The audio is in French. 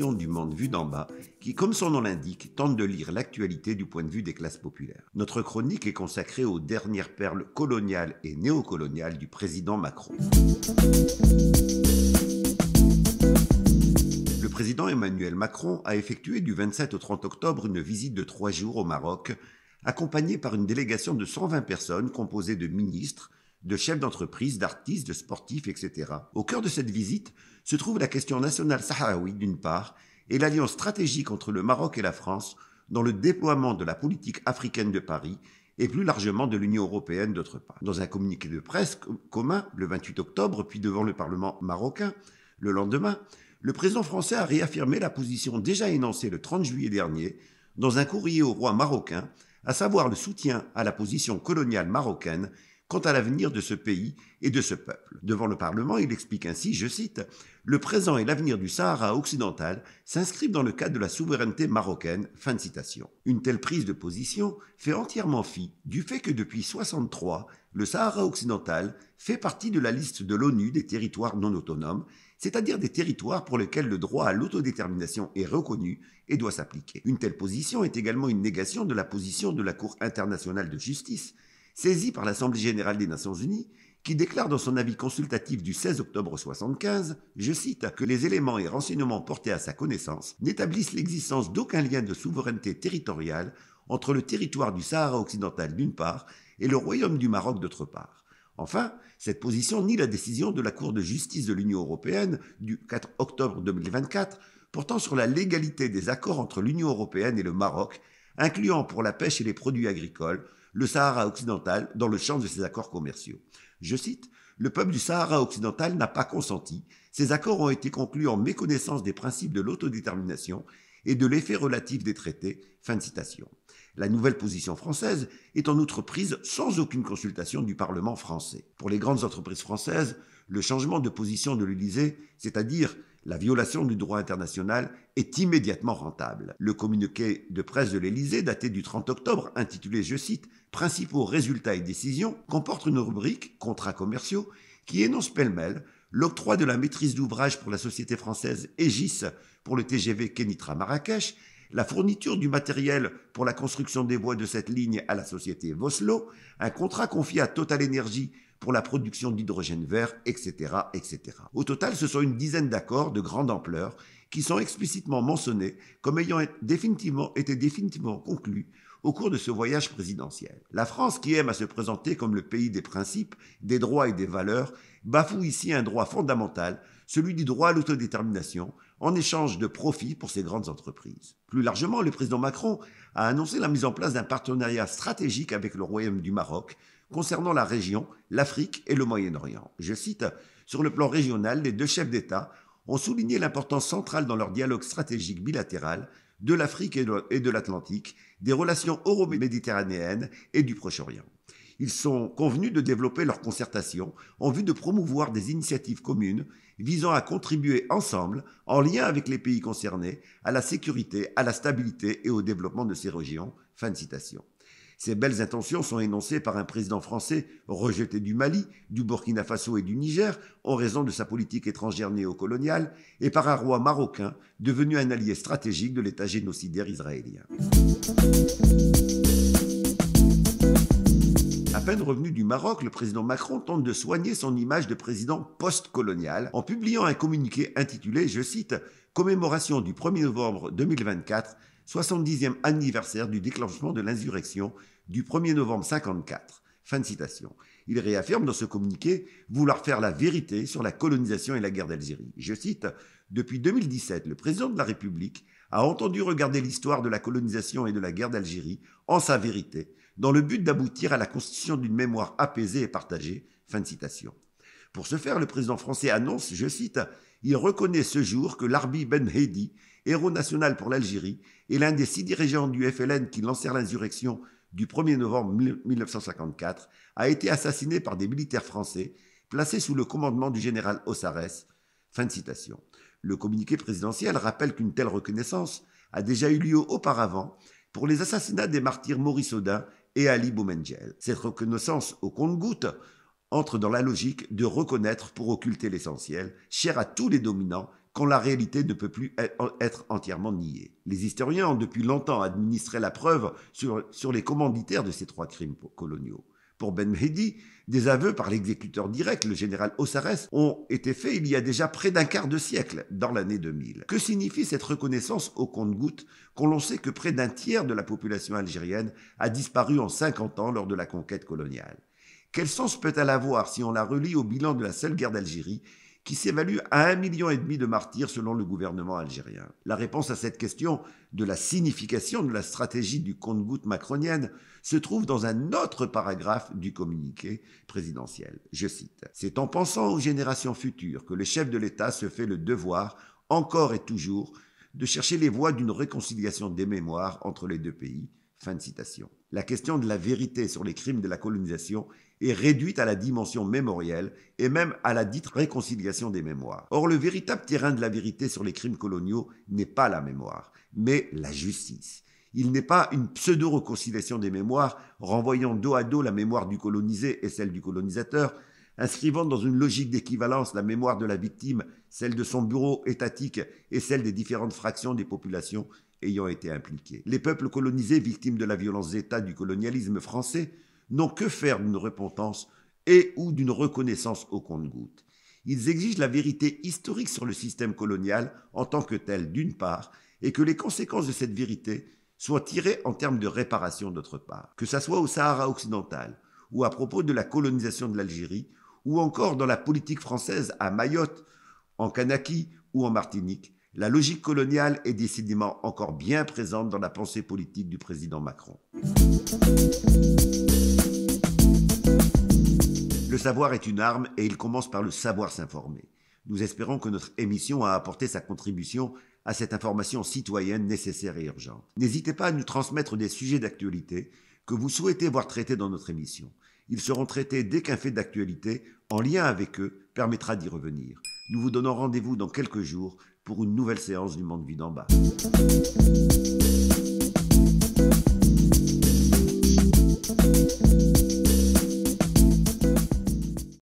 du Monde vu d'en bas qui, comme son nom l'indique, tente de lire l'actualité du point de vue des classes populaires. Notre chronique est consacrée aux dernières perles coloniales et néocoloniales du président Macron. Le président Emmanuel Macron a effectué du 27 au 30 octobre une visite de trois jours au Maroc, accompagné par une délégation de 120 personnes composée de ministres, de chefs d'entreprise, d'artistes, de sportifs, etc. Au cœur de cette visite se trouve la question nationale sahraoui d'une part et l'alliance stratégique entre le Maroc et la France dans le déploiement de la politique africaine de Paris et plus largement de l'Union européenne d'autre part. Dans un communiqué de presse commun le 28 octobre, puis devant le Parlement marocain le lendemain, le président français a réaffirmé la position déjà énoncée le 30 juillet dernier dans un courrier au roi marocain, à savoir le soutien à la position coloniale marocaine quant à l'avenir de ce pays et de ce peuple. Devant le Parlement, il explique ainsi, je cite, Le présent et l'avenir du Sahara occidental s'inscrivent dans le cadre de la souveraineté marocaine. Fin de citation. Une telle prise de position fait entièrement fi du fait que depuis 1963, le Sahara occidental fait partie de la liste de l'ONU des territoires non autonomes, c'est-à-dire des territoires pour lesquels le droit à l'autodétermination est reconnu et doit s'appliquer. Une telle position est également une négation de la position de la Cour internationale de justice, Saisie par l'Assemblée générale des Nations unies, qui déclare dans son avis consultatif du 16 octobre 1975, je cite, que les éléments et renseignements portés à sa connaissance n'établissent l'existence d'aucun lien de souveraineté territoriale entre le territoire du Sahara occidental d'une part et le royaume du Maroc d'autre part. Enfin, cette position nie la décision de la Cour de justice de l'Union européenne du 4 octobre 2024 portant sur la légalité des accords entre l'Union européenne et le Maroc, incluant pour la pêche et les produits agricoles le Sahara occidental dans le champ de ses accords commerciaux. Je cite, Le peuple du Sahara occidental n'a pas consenti. Ces accords ont été conclus en méconnaissance des principes de l'autodétermination et de l'effet relatif des traités. Fin de citation. La nouvelle position française est en outre prise sans aucune consultation du Parlement français. Pour les grandes entreprises françaises, le changement de position de l'Élysée, c'est-à-dire la violation du droit international est immédiatement rentable. Le communiqué de presse de l'Élysée, daté du 30 octobre, intitulé, je cite, Principaux résultats et décisions, comporte une rubrique Contrats commerciaux qui énonce pêle-mêle l'octroi de la maîtrise d'ouvrage pour la société française Aegis pour le TGV Kenitra-Marrakech, la fourniture du matériel pour la construction des voies de cette ligne à la société Voslo, un contrat confié à Total Energy pour la production d'hydrogène vert, etc., etc. Au total, ce sont une dizaine d'accords de grande ampleur qui sont explicitement mentionnés comme ayant définitivement, été définitivement conclus au cours de ce voyage présidentiel. La France, qui aime à se présenter comme le pays des principes, des droits et des valeurs, bafoue ici un droit fondamental, celui du droit à l'autodétermination, en échange de profits pour ses grandes entreprises. Plus largement, le président Macron a annoncé la mise en place d'un partenariat stratégique avec le Royaume du Maroc concernant la région, l'Afrique et le Moyen-Orient. Je cite, Sur le plan régional, les deux chefs d'État ont souligné l'importance centrale dans leur dialogue stratégique bilatéral de l'Afrique et de l'Atlantique, des relations euro-méditerranéennes et du Proche-Orient. Ils sont convenus de développer leur concertation en vue de promouvoir des initiatives communes visant à contribuer ensemble, en lien avec les pays concernés, à la sécurité, à la stabilité et au développement de ces régions. Fin de citation. Ces belles intentions sont énoncées par un président français rejeté du Mali, du Burkina Faso et du Niger en raison de sa politique étrangère néocoloniale et par un roi marocain devenu un allié stratégique de l'État génocidaire israélien. À peine revenu du Maroc, le président Macron tente de soigner son image de président post-colonial en publiant un communiqué intitulé, je cite, Commémoration du 1er novembre 2024 70e anniversaire du déclenchement de l'insurrection du 1er novembre 54. Fin de citation. Il réaffirme dans ce communiqué vouloir faire la vérité sur la colonisation et la guerre d'Algérie. Je cite Depuis 2017, le président de la République a entendu regarder l'histoire de la colonisation et de la guerre d'Algérie en sa vérité, dans le but d'aboutir à la constitution d'une mémoire apaisée et partagée. Fin de citation. Pour ce faire, le président français annonce, je cite, il reconnaît ce jour que l'Arbi Ben Hedi héros national pour l'Algérie et l'un des six dirigeants du FLN qui lancèrent l'insurrection du 1er novembre 1954, a été assassiné par des militaires français placés sous le commandement du général Ossares. Fin de citation. Le communiqué présidentiel rappelle qu'une telle reconnaissance a déjà eu lieu auparavant pour les assassinats des martyrs Maurice Audin et Ali Boumengel. Cette reconnaissance au compte-goutte entre dans la logique de reconnaître pour occulter l'essentiel, cher à tous les dominants quand la réalité ne peut plus e-, être entièrement niée. Les historiens ont depuis longtemps administré la preuve sur, les commanditaires de ces trois crimes coloniaux. Pour Ben Mehdi, des aveux par l'exécuteur direct, le général Ossares, ont été faits il y a déjà près d'un quart de siècle, dans l'année 2000. Que signifie cette reconnaissance au compte-goutte quand l'on sait que près d'un tiers de la population algérienne a disparu en 50 ans lors de la conquête coloniale Quel sens peut-elle avoir si on la relie au bilan de la seule guerre d'Algérie qui s'évalue à un million et demi de martyrs selon le gouvernement algérien. La réponse à cette question de la signification de la stratégie du compte-goutte macronienne se trouve dans un autre paragraphe du communiqué présidentiel. Je cite C'est en pensant aux générations futures que le chef de l'État se fait le devoir, encore et toujours, de chercher les voies d'une réconciliation des mémoires entre les deux pays de citation. La question de la vérité sur les crimes de la colonisation est réduite à la dimension mémorielle et même à la dite réconciliation des mémoires. Or, le véritable terrain de la vérité sur les crimes coloniaux n'est pas la mémoire, mais la justice. Il n'est pas une pseudo-réconciliation des mémoires renvoyant dos à dos la mémoire du colonisé et celle du colonisateur, inscrivant dans une logique d'équivalence la mémoire de la victime, celle de son bureau étatique et celle des différentes fractions des populations ayant été impliquées. Les peuples colonisés, victimes de la violence d'État du colonialisme français, n'ont que faire d'une repentance et ou d'une reconnaissance au compte-goutte. Ils exigent la vérité historique sur le système colonial en tant que tel, d'une part, et que les conséquences de cette vérité soient tirées en termes de réparation, d'autre part. Que ce soit au Sahara occidental, ou à propos de la colonisation de l'Algérie, ou encore dans la politique française à Mayotte, en Kanaki ou en Martinique, la logique coloniale est décidément encore bien présente dans la pensée politique du président Macron. Le savoir est une arme et il commence par le savoir s'informer. Nous espérons que notre émission a apporté sa contribution à cette information citoyenne nécessaire et urgente. N'hésitez pas à nous transmettre des sujets d'actualité que vous souhaitez voir traités dans notre émission. Ils seront traités dès qu'un fait d'actualité, en lien avec eux, permettra d'y revenir. Nous vous donnons rendez-vous dans quelques jours pour une nouvelle séance du Monde Vide en Bas.